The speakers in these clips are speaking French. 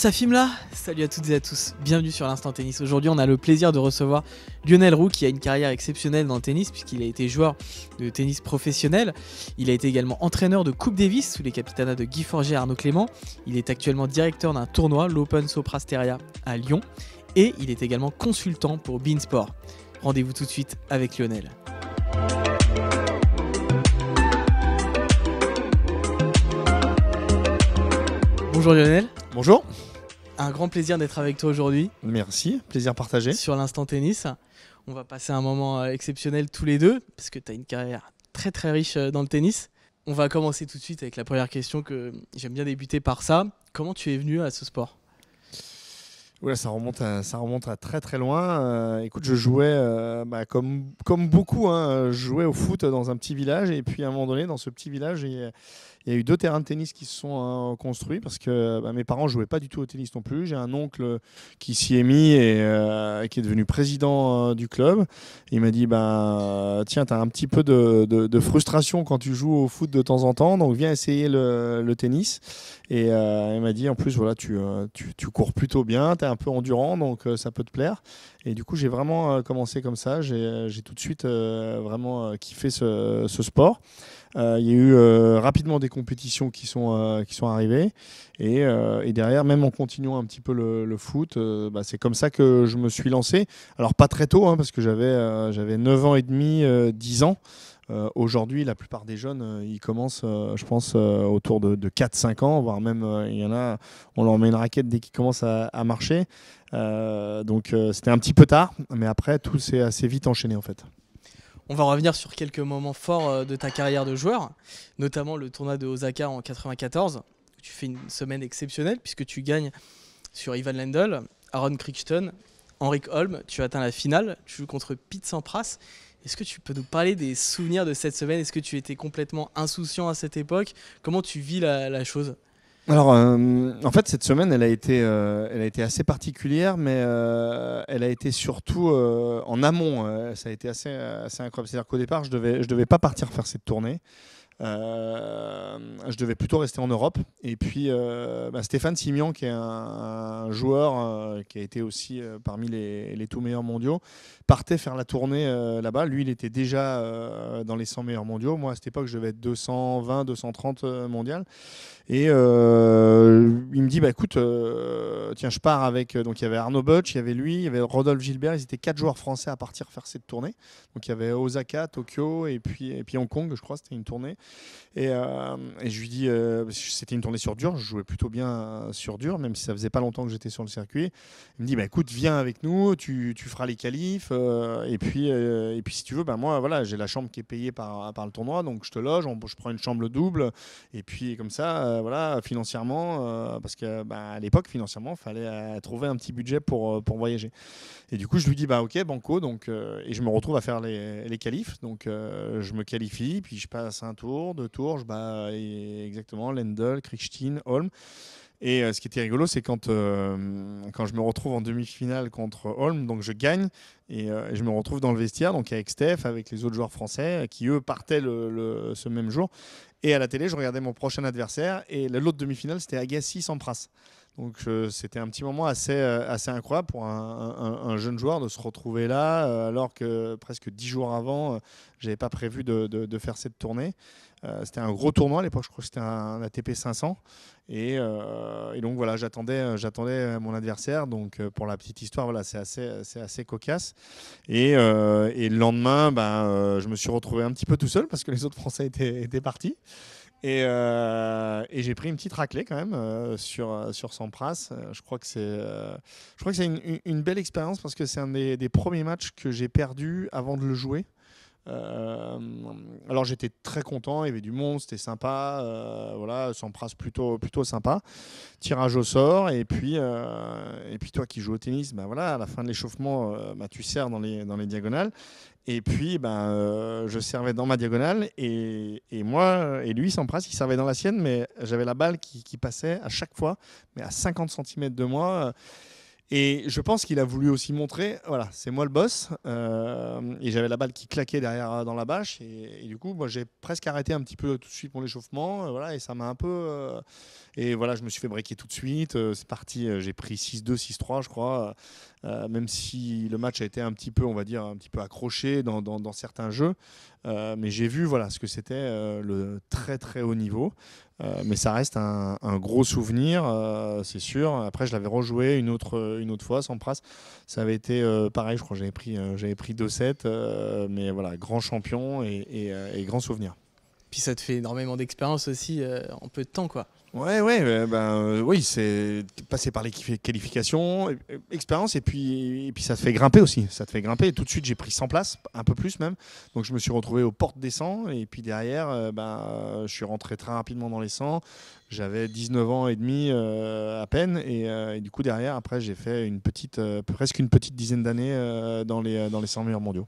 salut à toutes et à tous, bienvenue sur l'Instant Tennis. Aujourd'hui, on a le plaisir de recevoir Lionel Roux qui a une carrière exceptionnelle dans le tennis puisqu'il a été joueur de tennis professionnel. Il a été également entraîneur de Coupe Davis sous les capitanats de Guy Forger et Arnaud Clément. Il est actuellement directeur d'un tournoi, l'Open Soprasteria à Lyon et il est également consultant pour Beansport. Rendez-vous tout de suite avec Lionel. Bonjour Lionel. Bonjour un grand plaisir d'être avec toi aujourd'hui. Merci, plaisir partagé. Sur l'instant tennis. On va passer un moment euh, exceptionnel tous les deux, parce que tu as une carrière très très riche euh, dans le tennis. On va commencer tout de suite avec la première question que j'aime bien débuter par ça. Comment tu es venu à ce sport Ouais, ça remonte à, ça remonte à très très loin. Euh, écoute, je jouais euh, bah, comme, comme beaucoup, hein, je jouais au foot dans un petit village et puis à un moment donné, dans ce petit village, il y, a eu deux terrains de tennis qui se sont euh, construits parce que bah, mes parents jouaient pas du tout au tennis non plus. J'ai un oncle qui s'y est mis et qui est devenu président du club. il m'a dit bah, tiens, tu as un petit peu de, de, frustration quand tu joues au foot de temps en temps, donc viens essayer le, tennis. Et il m'a dit en plus voilà, tu, tu, cours plutôt bien un peu endurant, donc euh, ça peut te plaire. Et du coup, j'ai vraiment euh, commencé comme ça. J'ai euh, tout de suite vraiment kiffé ce, sport. Il y a eu rapidement des compétitions qui sont, qui sont arrivées. Et, derrière, même en continuant un petit peu le, foot, bah, c'est comme ça que je me suis lancé. Alors, pas très tôt, hein, parce que j'avais 9 ans et demi, 10 ans. Euh, aujourd'hui, la plupart des jeunes, euh, ils commencent, euh, je pense, autour de, de 4-5 ans, voire même, il y en a, on leur met une raquette dès qu'ils commencent à, marcher. donc c'était un petit peu tard, mais après, tout s'est assez vite enchaîné en fait. On va revenir sur quelques moments forts de ta carrière de joueur, notamment le tournoi de Osaka en 94. Tu fais une semaine exceptionnelle puisque tu gagnes sur Ivan Lendl, Aaron Crichton, Henrik Holm. Tu atteins la finale, tu joues contre Pete Sampras. Est-ce que tu peux nous parler des souvenirs de cette semaine Est-ce que tu étais complètement insouciant à cette époque Comment tu vis la, chose alors, euh, en fait, cette semaine, elle a été, euh, elle a été assez particulière, mais euh, elle a été surtout en amont. ça a été assez, assez incroyable. C'est-à-dire qu'au départ, je devais, je devais pas partir faire cette tournée. Euh, je devais plutôt rester en Europe. Et puis euh, bah, Stéphane Simian, qui est un, joueur euh, qui a été aussi parmi les, les, tout meilleurs mondiaux, partait faire la tournée là-bas. Lui, il était déjà dans les 100 meilleurs mondiaux. Moi, à cette époque, je devais être 220, 230 mondial. Et il me dit, bah, écoute, tiens, je pars avec... Donc il y avait Arnaud Butch, il y avait lui, il y avait Rodolphe Gilbert. Ils étaient quatre joueurs français à partir faire cette tournée. Donc il y avait Osaka, Tokyo et puis, et puis Hong Kong, je crois, c'était une tournée. Euh, et, je lui dis, euh, c'était une tournée sur dur, je jouais plutôt bien sur dur, même si ça faisait pas longtemps que j'étais sur le circuit. Il me dit, bah, écoute, viens avec nous, tu, tu feras les qualifs, euh, et, puis, et puis si tu veux, ben moi, voilà, j'ai la chambre qui est payée par, par le tournoi, donc je te loge, je prends une chambre double, et puis comme ça, voilà, financièrement, parce que bah, à l'époque, financièrement, il fallait trouver un petit budget pour, pour voyager. Et du coup, je lui dis, bah ok, banco, donc, et je me retrouve à faire les, les qualifs, donc je me qualifie, puis je passe un tour de Tourge, bah, exactement, Lendl, Krichstein, Holm. Et euh, ce qui était rigolo, c'est quand, euh, quand je me retrouve en demi-finale contre Holm, donc je gagne euh, et je me retrouve dans le vestiaire, donc avec Steph, avec les autres joueurs français qui eux partaient le, ce même jour. Et à la télé, je regardais mon prochain adversaire et l'autre demi-finale, c'était Agassi-Sampras. Donc c'était un petit moment assez, assez incroyable pour un, jeune joueur de se retrouver là, alors que presque dix jours avant, j'avais pas prévu de, de, de, faire cette tournée. Euh, c'était un gros tournoi à l'époque, je crois que c'était un, ATP 500. Euh, et, donc voilà, j'attendais, euh, j'attendais mon adversaire. Donc pour la petite histoire, voilà, c'est assez, c'est assez cocasse. Et, le lendemain, ben, je me suis retrouvé un petit peu tout seul parce que les autres Français étaient, partis. Et, j'ai pris une petite raclée quand même sur sur, sur Sampras. Je crois que c'est je crois que c'est une, belle expérience parce que c'est un des, des premiers matchs que j'ai perdu avant de le jouer. Euh, alors j'étais très content, il y avait du monde, c'était sympa, euh, voilà, plutôt plutôt sympa. Tirage au sort et puis euh, et puis toi qui joues au tennis, ben voilà, à la fin de l'échauffement, euh, bah tu sers dans les dans les diagonales et puis ben je servais dans ma diagonale et, et, moi et lui Sampras il servait dans la sienne mais j'avais la balle qui, qui, passait à chaque fois mais à 50 cm de moi et je pense qu'il a voulu aussi montrer, voilà, c'est moi le boss. Euh, et j'avais la balle qui claquait derrière euh, dans la bâche. Et, du coup, moi, j'ai presque arrêté un petit peu tout de suite mon échauffement. Euh, voilà, et ça m'a un peu. et voilà, je me suis fait briquer tout de suite. c'est parti. j'ai pris 6-2, 6-3, je crois. même si le match a été un petit peu, on va dire, un petit peu accroché dans, certains jeux. mais j'ai vu, voilà, ce que c'était le très très haut niveau. Euh, mais ça reste un, gros souvenir, euh, c'est sûr. Après, je l'avais rejoué une autre, euh, une autre fois, sans prasse. Ça avait été pareil, je crois que j'avais pris, j'avais pris 2-7. mais voilà, grand champion et, grand souvenir. Puis ça te fait énormément d'expérience aussi en peu de temps, quoi. Ouais, euh, ben, euh, oui, c'est passer par les qualifications, euh, expérience, et puis, puis ça te fait grimper aussi. Ça te fait grimper. Et tout de suite, j'ai pris 100 places, un peu plus même. Donc, je me suis retrouvé aux portes des 100. Et puis derrière, ben, je suis rentré très rapidement dans les 100. J'avais 19 ans et demi à peine. Et, du coup, derrière, après, j'ai fait une petite, presque une petite dizaine d'années dans, les, dans les 100 meilleurs mondiaux.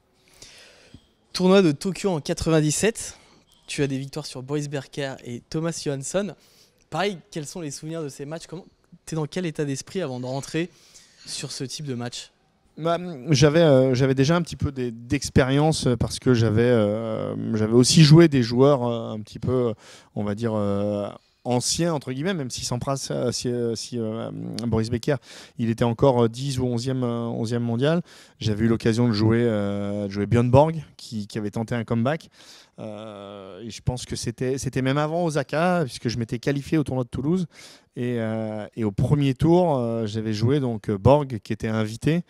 Tournoi de Tokyo en 97. Tu as des victoires sur Boris Berker et Thomas Johansson. Pareil, quels sont les souvenirs de ces matchs Comment T'es dans quel état d'esprit avant de rentrer sur ce type de match bah, j'avais euh, j'avais déjà un petit peu d'expérience euh, parce que j'avais euh, j'avais aussi joué des joueurs un petit peu on va dire ancien, entre guillemets, même euh, si euh, si, si euh, Boris Becker, il était encore 10 ou 11e, mondial, j'avais eu l'occasion de jouer, de jouer Björn Borg, qui, avait tenté un comeback. je pense que c'était même avant Osaka, puisque je m'étais qualifié au tournoi de Toulouse. Et, et au premier tour, j'avais joué donc Borg, qui était invité.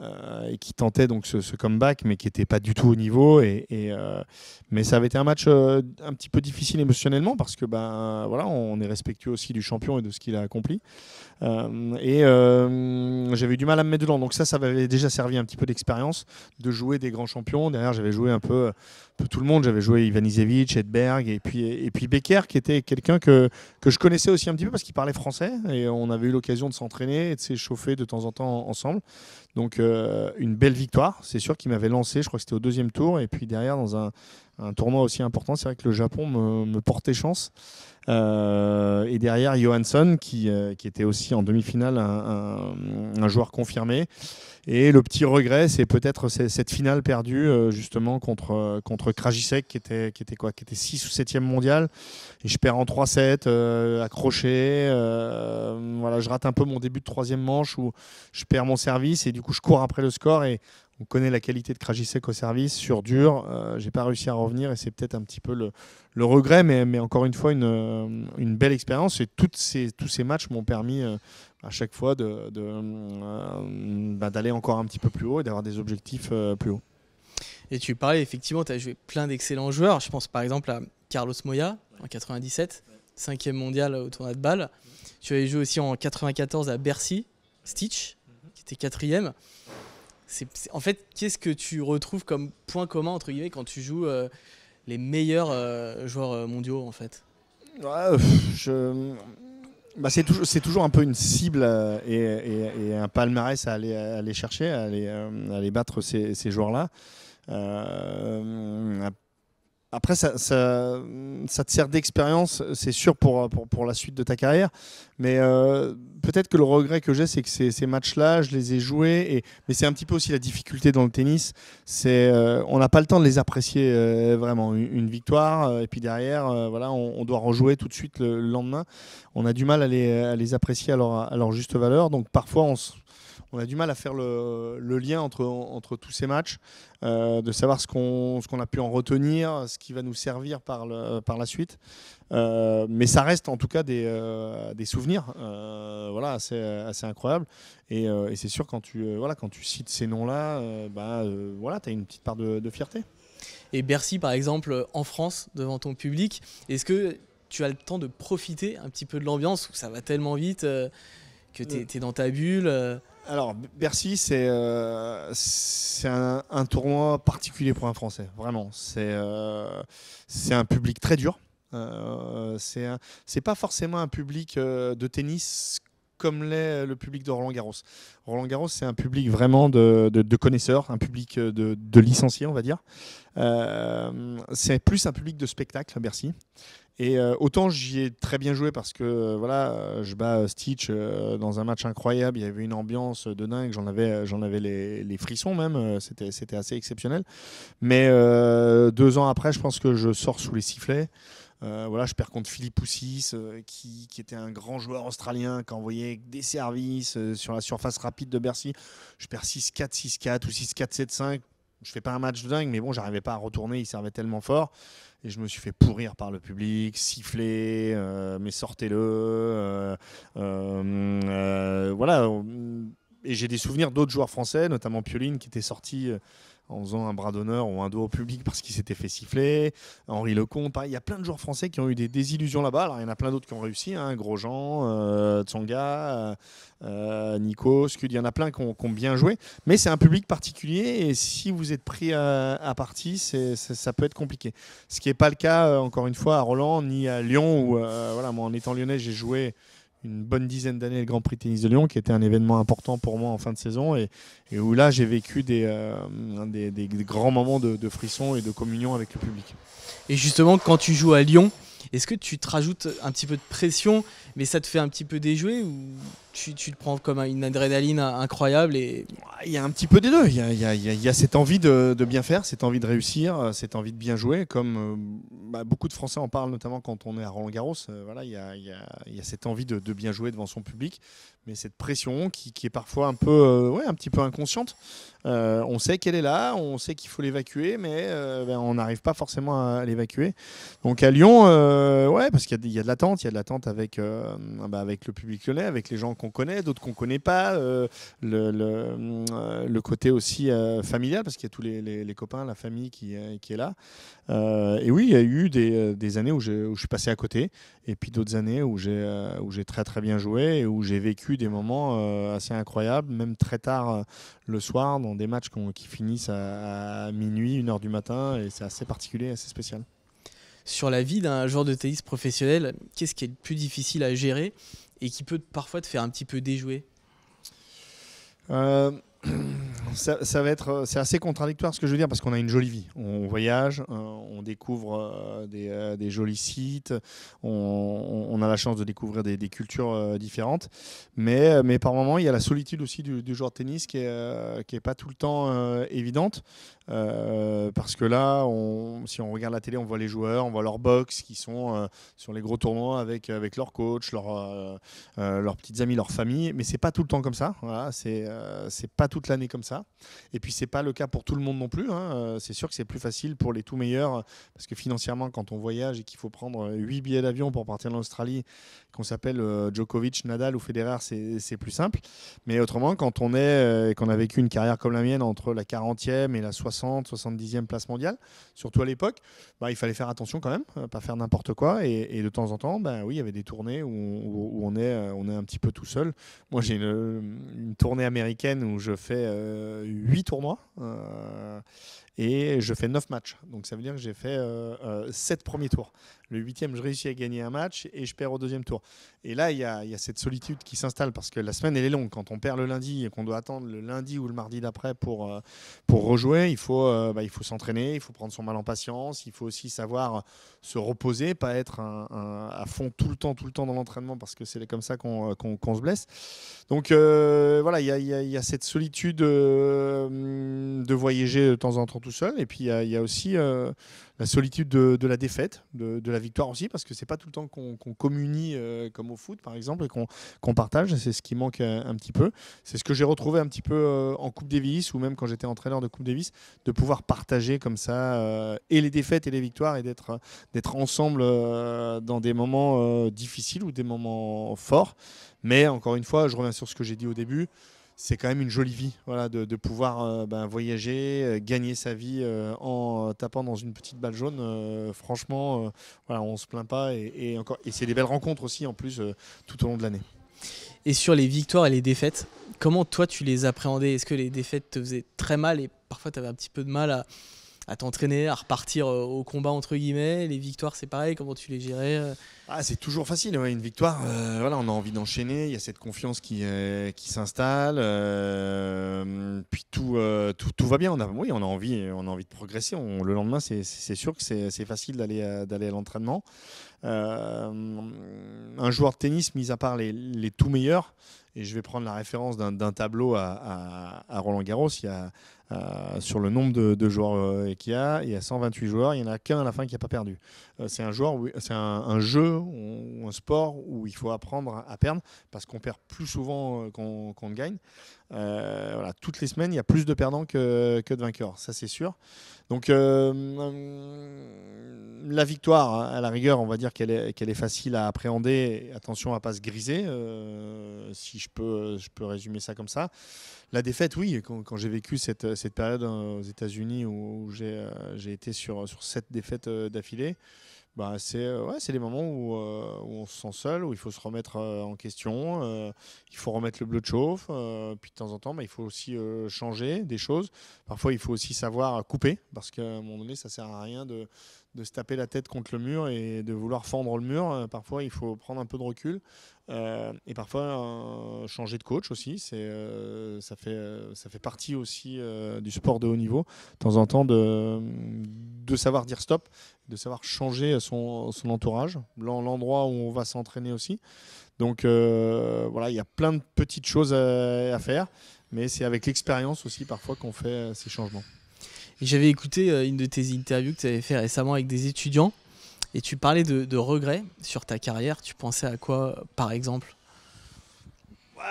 Euh, et qui tentait donc ce, comeback, mais qui n'était pas du tout au niveau. Et, euh, mais ça avait été un match euh, un petit peu difficile émotionnellement parce que ben voilà, on est respectueux aussi du champion et de ce qu'il a accompli. et j'avais eu du mal à me mettre dedans. Donc ça, ça m'avait déjà servi un petit peu d'expérience de jouer des grands champions. Derrière, j'avais joué un peu, tout le monde. J'avais joué Ivanisevic, Isevich, Edberg et puis et puis Becker, qui était quelqu'un que que je connaissais aussi un petit peu parce qu'il parlait français et on avait eu l'occasion de s'entraîner et de s'échauffer de temps en temps ensemble. Donc euh, une belle victoire, c'est sûr, qu'il m'avait lancé. Je crois que c'était au deuxième tour. Et puis derrière, dans un, un tournoi aussi important. C'est vrai que le Japon me, me portait chance. Euh, et derrière, Johansson, qui, euh, qui était aussi en demi-finale un, un, un, joueur confirmé. Et le petit regret, c'est peut-être cette finale perdue, euh, justement, contre, contre Krajicek, qui était, qui était quoi Qui était 6 ou 7e mondial. Et je perds en 3-7, euh, accroché. voilà, je rate un peu mon début de troisième manche où je perds mon service. Et du coup, je cours après le score. Et on connaît la qualité de Krajicek au service sur dur. Euh, j'ai pas réussi à revenir et c'est peut-être un petit peu le, regret, mais, encore une fois, une, euh, belle expérience. Et tous ces matchs m'ont permis euh, à chaque fois de, bah, d'aller encore un petit peu plus haut et d'avoir des objectifs plus hauts. Et tu parlais effectivement, tu as joué plein d'excellents joueurs. Je pense par exemple à Carlos Moya en 97, 5 mondial au tournoi de balle. Tu avais joué aussi en 94 à Bercy, Stitch, qui était 4e en fait, qu'est-ce que tu retrouves comme point commun entre guillemets quand tu joues euh, les meilleurs euh, joueurs euh, mondiaux en fait je... bah, c'est, toujours, c'est toujours un peu une cible et, un palmarès à aller, aller chercher, à aller, battre ces, ces joueurs-là. Après, ça, ça, te sert d'expérience, c'est sûr, pour, la suite de ta carrière. Mais euh, peut-être que le regret que j'ai, c'est que ces, matchs-là, je les ai joués. mais c'est un petit peu aussi la difficulté dans le tennis. Euh, on n'a pas le temps de les apprécier euh, vraiment. Une, victoire, et puis derrière, on, doit rejouer tout de suite le, lendemain. On a du mal à les, apprécier à leur, juste valeur. Donc parfois, on on a du mal à faire le, lien entre, tous ces matchs, euh, de savoir ce qu'on a pu en retenir, ce qui va nous servir par, la suite. Euh, mais ça reste en tout cas des, euh, souvenirs voilà, assez, assez incroyables. Et, c'est sûr, quand tu, cites ces noms-là, bah, voilà, tu as une petite part de, fierté. Et Bercy, par exemple, en France, devant ton public, est-ce que tu as le temps de profiter un petit peu de l'ambiance où ça va tellement vite que tu es, dans ta bulle. Alors, Bercy, c'est euh, un, tournoi particulier pour un Français, vraiment. C'est euh, c'est un public très dur. Euh, c'est pas forcément un public euh, de tennis comme l'est le public de Roland Garros. Roland Garros, c'est un public vraiment de, connaisseurs, un public de, licenciés, on va dire. c'est plus un public de spectacle, Bercy. Et euh, autant j'y ai très bien joué parce que euh, voilà, euh, je bats Stitch dans un match incroyable. Il y avait une ambiance de dingue. J'en avais, j'en avais les, frissons même. C'était, c'était assez exceptionnel. Mais deux ans après, je pense que je sors sous les sifflets. voilà, je perds contre Philippe Poussis, qui, était un grand joueur australien, qui envoyait des services sur la surface rapide de Bercy. Je perds 6-4, 6-4 ou 6-4, 7-5 je fais pas un match de dingue, mais bon, j'arrivais pas à retourner, il servait tellement fort. Et je me suis fait pourrir par le public, siffler, euh, mais sortez-le. Euh, euh, voilà. Et j'ai des souvenirs d'autres joueurs français, notamment Pioline, qui était sorti en faisant un bras d'honneur ou un dos au public parce qu'il s'était fait siffler. Henri Lecomte, il y a plein de joueurs français qui ont eu des désillusions là-bas. Alors, il y en a plein d'autres qui ont réussi, hein, Grosjean, euh, Tsonga, euh, euh, Nico, Scud, il y en a plein qui ont, bien joué. Mais c'est un public particulier et si vous êtes pris à, partie, ça peut être compliqué. Ce qui n'est pas le cas, euh, encore une fois, à Roland ni à Lyon, Ou voilà, moi, en étant lyonnais, j'ai joué une bonne dizaine d'années le Grand Prix Tennis de Lyon, qui était un événement important pour moi en fin de saison et, où là j'ai vécu euh, des, des, grands moments de, de frissons et de communion avec le public. Et justement, quand tu joues à Lyon, est-ce que tu te rajoutes un petit peu de pression mais ça te fait un petit peu déjouer ou tu, te prends comme une adrénaline incroyable et... Il y a un petit peu des deux. Il y a, cette envie de, bien faire, cette envie de réussir, euh, cette envie de bien jouer, comme euh, bah, beaucoup de Français en parlent, notamment quand on est à Roland-Garros. Euh, voilà, il y, a, cette envie de, bien jouer devant son public, mais cette pression qui, est parfois un, peu, ouais, un petit peu inconsciente. on sait qu'elle est là, on sait qu'il faut l'évacuer, mais ben, on n'arrive pas forcément à l'évacuer. Donc à Lyon, ouais, parce qu'il y, a de l'attente, il y a de l'attente avec euh, bah, avec le public lyonnais, avec les gens qu'on connaît, d'autres qu'on connaît pas, euh, le, euh, le, côté aussi familial, parce qu'il y a tous les, copains, la famille qui, qui est là. et oui, il y a eu des, années où, je suis passé à côté, et puis d'autres années où j'ai très très bien joué et où j'ai vécu des moments assez incroyables, même très tard le soir, dans des matchs qui finissent à, à minuit, 1h du matin, et c'est assez particulier, assez spécial sur la vie d'un joueur de tennis professionnel, qu'est-ce qui est le plus difficile à gérer et qui peut parfois te faire un petit peu déjouer euh, ça, va être, euh, c'est assez contradictoire ce que je veux dire parce qu'on a une jolie vie. On voyage, euh, on découvre euh, des, jolis sites, on, a la chance de découvrir des, cultures différentes. Mais, mais par moments il y a la solitude aussi du, joueur de tennis qui n'est qui est pas tout le temps évidente. parce que là, si on regarde la télé, on voit les joueurs, on voit leurs box qui sont sur les gros tournois avec, avec leur coach, leur, leurs petites amies, leur famille. Mais c'est pas tout le temps comme ça. Voilà, c'est pas toute l'année comme ça. Et puis, ce n'est pas le cas pour tout le monde non plus. Hein. Euh, c'est sûr que c'est plus facile pour les tout meilleurs, parce que financièrement, quand on voyage et qu'il faut prendre 8 euh, billets d'avion pour partir en Australie, qu'on s'appelle euh, Djokovic, Nadal ou Federer, c'est plus simple. Mais autrement, quand on est et qu'on a vécu une carrière comme la mienne entre la 40e et la 60, 70e place mondiale, surtout à l'époque, bah, il fallait faire attention quand même, pas faire n'importe quoi. Et, de temps en temps, bah, oui, il y avait des tournées où, où, on, est, on est un petit peu tout seul. Moi, j'ai une, tournée américaine où je fais. Euh, huit tournois. Euh, et je fais 9 matchs. Donc ça veut dire que j'ai fait euh, 7 euh, premiers tours. Le huitième, je réussis à gagner un match et je perds au deuxième tour. Et là, il y a, y a cette solitude qui s'installe parce que la semaine, elle est longue. Quand on perd le lundi et qu'on doit attendre le lundi ou le mardi d'après pour, euh, pour rejouer, il faut, euh, bah, il faut s'entraîner, il faut prendre son mal en patience, il faut aussi savoir se reposer, pas être à fond tout le temps, tout le temps dans l'entraînement parce que c'est comme ça qu'on se blesse. Donc voilà, y a, il y a cette solitude de voyager de temps en temps tout seul. Et puis, il y, a aussi euh, la solitude de, la défaite, de, la victoire aussi, parce que c'est pas tout le temps qu'on communie euh, comme au foot, par exemple, et qu'on partage. C'est ce qui manque un, petit peu. C'est ce que j'ai retrouvé un petit peu euh, en Coupe Davis ou même quand j'étais entraîneur de Coupe Davis, de pouvoir partager comme ça et les défaites et les victoires et d'être d'être ensemble dans des moments difficiles ou des moments forts. Mais encore une fois, je reviens sur ce que j'ai dit au début c'est quand même une jolie vie voilà, de, pouvoir euh, ben, voyager, euh, gagner sa vie euh, en tapant dans une petite balle jaune. franchement, voilà, on ne se plaint pas. Et, encore, et c'est des belles rencontres aussi, en plus, tout au long de l'année. Et sur les victoires et les défaites, comment toi tu les appréhendais Est-ce que les défaites te faisaient très mal et parfois tu avais un petit peu de mal à, à t'entraîner, à repartir euh, au combat entre guillemets. Les victoires, c'est pareil, comment tu les gérais euh ah, C'est toujours facile, une victoire. Euh, voilà, on a envie d'enchaîner, il y a cette confiance qui, qui s'installe. puis tout, tout, va bien, on a, oui, on a, envie, on a envie de progresser. le lendemain, c'est sûr que c'est facile d'aller à, à l'entraînement. un joueur de tennis, mis à part les, les tout meilleurs, et je vais prendre la référence d'un tableau à, à Roland Garros. Il y a euh, sur le nombre de, joueurs euh, qu'il y a. Il y a 128 joueurs, il n'y en a qu'un à la fin qui n'a pas perdu. Euh, c'est un, joueur, c'est un, jeu ou un sport où il faut apprendre à perdre parce qu'on perd plus souvent qu'on, qu'on ne gagne. Euh, voilà, toutes les semaines, il y a plus de perdants que, de vainqueurs, ça c'est sûr. Donc euh, hum, la victoire, hein, à la rigueur, on va dire qu'elle est, facile à appréhender. Attention à ne pas se griser, euh, si je peux, je peux résumer ça comme ça. La défaite, oui, quand, j'ai vécu cette, période hein, aux États-Unis où, j'ai, été sur, sur sept défaites d'affilée. Bah, c'est euh, ouais, les moments euh, où, on se sent seul, où il faut se remettre euh, en question, il faut remettre le bleu de chauffe, puis de temps en temps, bah, il faut aussi changer des choses. Parfois, il faut aussi savoir couper, parce qu'à un moment donné, ça sert à rien de, se taper la tête contre le mur et de vouloir fendre le mur. Parfois, il faut prendre un peu de recul. et parfois, changer de coach aussi, ça fait, ça fait partie aussi du sport de haut niveau, de temps en temps, de de savoir dire stop, de savoir changer son, son entourage, l'endroit où on va s'entraîner aussi. Donc euh, voilà, il y a plein de petites choses à, faire, mais c'est avec l'expérience aussi parfois qu'on fait euh, ces changements. J'avais écouté euh, une de tes interviews que tu avais fait récemment avec des étudiants et tu parlais de regrets sur ta carrière. Tu pensais à quoi, par exemple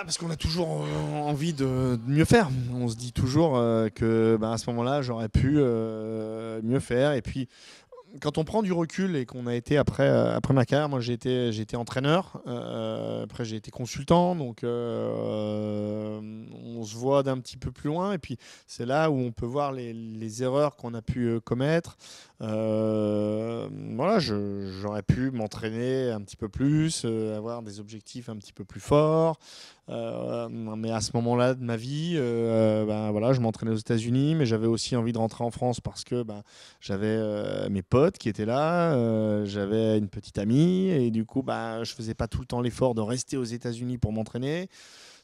parce qu'on a toujours envie de, mieux faire. On se dit toujours euh, que bah, à ce moment-là, j'aurais pu euh, mieux faire. Et puis, quand on prend du recul et qu'on a été après, euh, après ma carrière, moi j'ai été, j'ai entraîneur, après j'ai été consultant, donc se voit d'un petit peu plus loin. Et puis, c'est là où on peut voir les, erreurs qu'on a pu euh, commettre. Euh, voilà, j'aurais pu m'entraîner un petit peu plus, euh, avoir des objectifs un petit peu plus forts. mais à ce moment-là de ma vie, ben, voilà, je m'entraînais aux États-Unis, mais j'avais aussi envie de rentrer en France parce que ben, j'avais mes potes qui étaient là, j'avais une petite amie, et du coup, ben, je faisais pas tout le temps l'effort de rester aux États-Unis pour m'entraîner.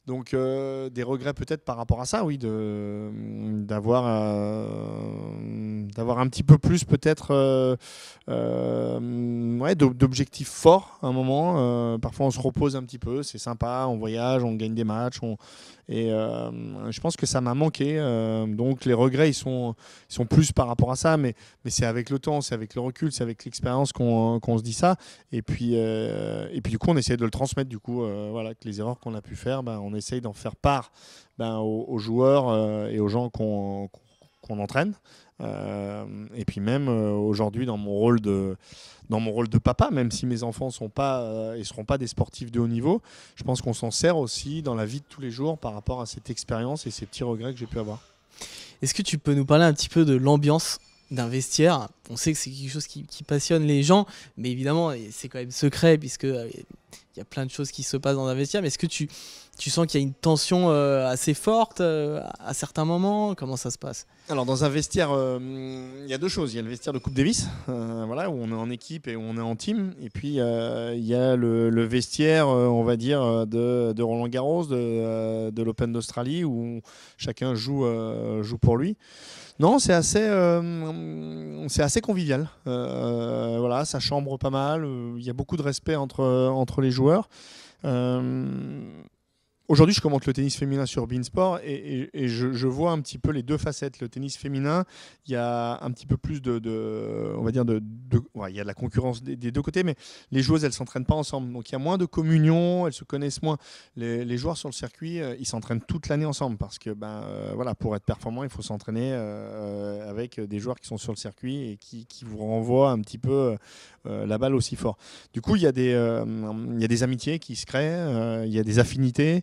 Donc euh, des regrets peut-être par rapport à ça, oui, de d'avoir euh, d'avoir un petit peu plus peut-être euh, ouais, d'objectifs forts à un moment. parfois on se repose un petit peu, c'est sympa, on voyage, on gagne des matchs, et je pense que ça m'a manqué. donc les regrets ils sont ils sont plus par rapport à ça, mais mais c'est avec le temps, c'est avec le recul, c'est avec l'expérience qu'on se dit ça. Et puis et puis du coup on essaie de le transmettre du coup voilà que les erreurs qu'on a pu faire, ben, on essaye d'en faire part ben, aux, joueurs euh, et aux gens qu'on entraîne. Euh, et puis même euh, aujourd'hui dans mon rôle de dans mon rôle de papa, même si mes enfants sont pas seront pas des sportifs de haut niveau, je pense qu'on s'en sert aussi dans la vie de tous les jours par rapport à cette expérience et ces petits regrets que j'ai pu avoir. Est-ce que tu peux nous parler un petit peu de l'ambiance d'un vestiaire On sait que c'est quelque chose qui, passionne les gens, mais évidemment c'est quand même secret puisque il y a plein de choses qui se passent dans un vestiaire. Mais est-ce que tu tu sens qu'il y a une tension euh, assez forte euh, à certains moments. Comment ça se passe Alors, dans un vestiaire, euh, il y a deux choses. Il y a le vestiaire de Coupe Davis, voilà, où on est en équipe et où on est en team. Et puis, il y a le, vestiaire, on va dire, de, Roland Garros, de, l'Open d'Australie, où chacun joue, joue pour lui. Non, c'est assez, c'est assez convivial. voilà, ça chambre pas mal. Il y a beaucoup de respect entre, entre les joueurs. Aujourd'hui, je commente le tennis féminin sur Beansport et, et, je, vois un petit peu les deux facettes. Le tennis féminin, il y a un petit peu plus de, on va dire, de, il y a de la concurrence des, deux côtés, mais les joueuses, elles s'entraînent pas ensemble, donc il y a moins de communion, elles se connaissent moins. Les, joueurs sur le circuit, euh, ils s'entraînent toute l'année ensemble parce que ben euh, voilà, pour être performant, il faut s'entraîner euh, avec des joueurs qui sont sur le circuit et qui, vous renvoient un petit peu la balle aussi fort. Du coup, il y a des, il y a des amitiés qui se créent, il y a des affinités.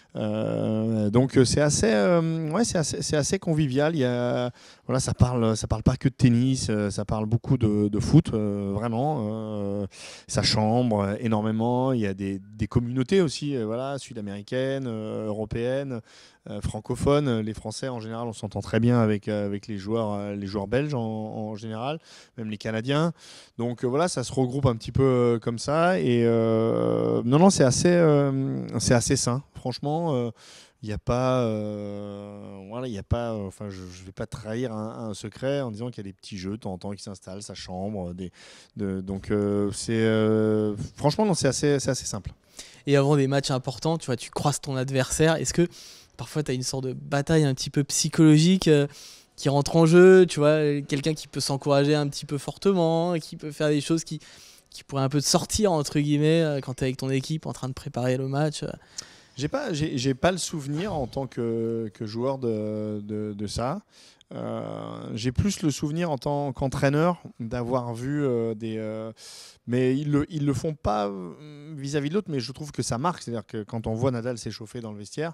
Euh, donc euh, c'est assez, euh, ouais, c'est assez, assez, convivial. Il y a, voilà, ça parle, ça parle pas que de tennis, ça parle beaucoup de, foot, vraiment. ça chambre énormément. Il y a des, des communautés aussi, voilà, sud-américaines, européennes, francophones. Les Français en général, on s'entend très bien avec avec les joueurs, les joueurs belges en, en général, même les Canadiens. Donc voilà, ça se regroupe un petit peu comme ça. Et non, non, c'est assez, c'est assez sain, franchement. Euh, il n'y a pas, euh, voilà, il a pas, euh, enfin, je ne vais pas trahir un, secret en disant qu'il y a des petits jeux de temps en temps qui s'installent, sa chambre, des, donc c'est, franchement, non, c'est assez, c'est assez simple. Et avant des matchs importants, tu vois, tu croises ton adversaire. Est-ce que parfois tu as une sorte de bataille un petit peu psychologique qui rentre en jeu, tu vois, quelqu'un qui peut s'encourager un petit peu fortement, qui peut faire des choses qui, qui pourraient un peu te sortir, entre guillemets, quand tu es avec ton équipe en train de préparer le match j'ai pas, j'ai, pas le souvenir en tant que, que joueur de, de, ça. Euh, j'ai plus le souvenir en tant qu'entraîneur d'avoir vu euh, des. Euh, mais ils le, ils le font pas vis-à-vis de l'autre, mais je trouve que ça marque. C'est-à-dire que quand on voit Nadal s'échauffer dans le vestiaire,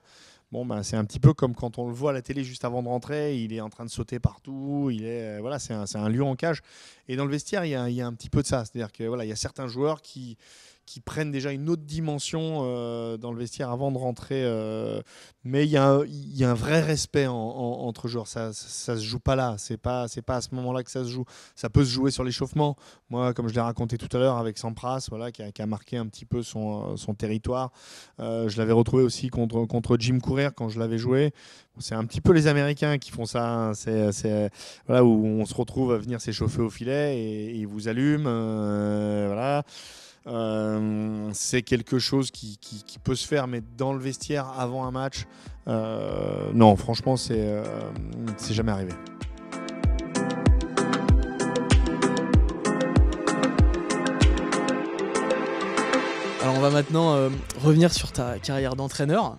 bon, ben, c'est un petit peu comme quand on le voit à la télé juste avant de rentrer. Il est en train de sauter partout. Il est, voilà, c'est un, un lion en cage. Et dans le vestiaire, il y a, il y a un petit peu de ça. C'est-à-dire que voilà, il y a certains joueurs qui qui prennent déjà une autre dimension euh, dans le vestiaire avant de rentrer. Euh, mais il y, a un vrai respect entre joueurs. Ça, ça, se joue pas là. C'est pas, c'est pas à ce moment-là que ça se joue. Ça peut se jouer sur l'échauffement. Moi, comme je l'ai raconté tout à l'heure avec Sampras, voilà, qui a, marqué un petit peu son, euh, territoire. je l'avais retrouvé aussi contre, contre Jim Courier quand je l'avais joué. C'est un petit peu les Américains qui font ça. Hein. voilà, où on se retrouve à venir s'échauffer au filet et, ils vous allument. voilà. Euh, c'est quelque chose qui, peut se faire, mais dans le vestiaire avant un match, euh, non, franchement, euh, c'est jamais arrivé. Alors on va maintenant revenir sur ta carrière d'entraîneur.